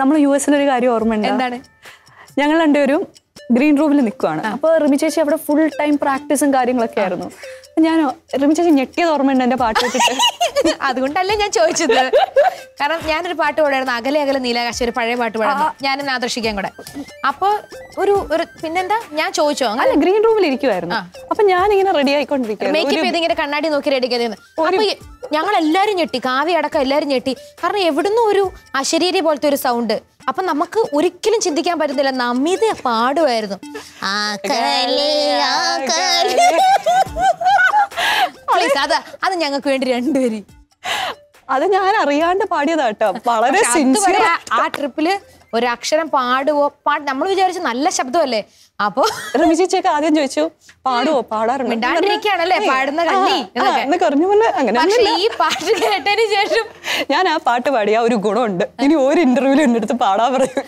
നമ്മൾ യു എസിൽ ഒരു കാര്യം ഓർമ്മയുണ്ട് എന്താണ് ഞങ്ങൾ രണ്ടുപേരും ഗ്രീൻ റൂമിൽ നിൽക്കുവാണ് അപ്പോൾ റിമി ചേച്ചി അവിടെ ഫുൾ ടൈം പ്രാക്ടീസും കാര്യങ്ങളൊക്കെ ആയിരുന്നു ഞാൻ റിമി ചേച്ചി ഞെട്ടിയത് ഓർമ്മയുണ്ട് എന്റെ പാട്ട് കേട്ടിട്ട് അതുകൊണ്ടല്ലേ ഞാൻ ചോദിച്ചത് കാരണം ഞാനൊരു പാട്ട് പാടായിരുന്നു അകലെ അകലെ നീലാകാശ ഒരു പഴയ പാട്ട് പാടാ ഞാൻ ആദർശിക്കാൻ കൂടെ അപ്പൊ ഒരു ഒരു പിന്നെന്താ ഞാൻ ചോദിച്ചോ അങ്ങനെ ഗ്രീൻ റൂമിൽ ഇരിക്കുവായിരുന്നു അപ്പൊ ഞാൻ ഇങ്ങനെ റെഡി ആയിക്കൊണ്ടിരിക്കും മേക്കപ്പ് ചെയ്ത് ഇങ്ങനെ കണ്ണാടി നോക്കി റെഡി ചെയ്തിരുന്നു ഞങ്ങൾ എല്ലാവരും ഞെട്ടി കാവ്യ അടക്കം എല്ലാവരും ഞെട്ടി കാരണം എവിടുന്ന് ഒരു അശരീരി പോലത്തെ ഒരു സൗണ്ട് അപ്പൊ നമുക്ക് ഒരിക്കലും ചിന്തിക്കാൻ പറ്റുന്നില്ല നമിത പാടുമായിരുന്നു അത് ഞങ്ങൾക്ക് വേണ്ടി രണ്ടുപേരും അത് ഞാൻ അറിയാണ്ട് പാടിയതാട്ടോ വളരെ ആ ട്രിപ്പില് ഒരു അക്ഷരം പാടുവോ പാട്ട് നമ്മൾ വിചാരിച്ചു നല്ല ശബ്ദമല്ലേ അപ്പൊ റമി ആദ്യം ചോദിച്ചു പാടുവോ പാടാറുണ്ട് പാടുന്ന അങ്ങനെ ഈ പാട്ട് കേട്ടതിന് ശേഷം ഞാൻ ആ പാട്ട് പാടിയ ഒരു ഗുണമുണ്ട് ഇനി ഒരു ഇന്റർവ്യൂവിൽ എന്നെടുത്ത് പാടാൻ പറയൂല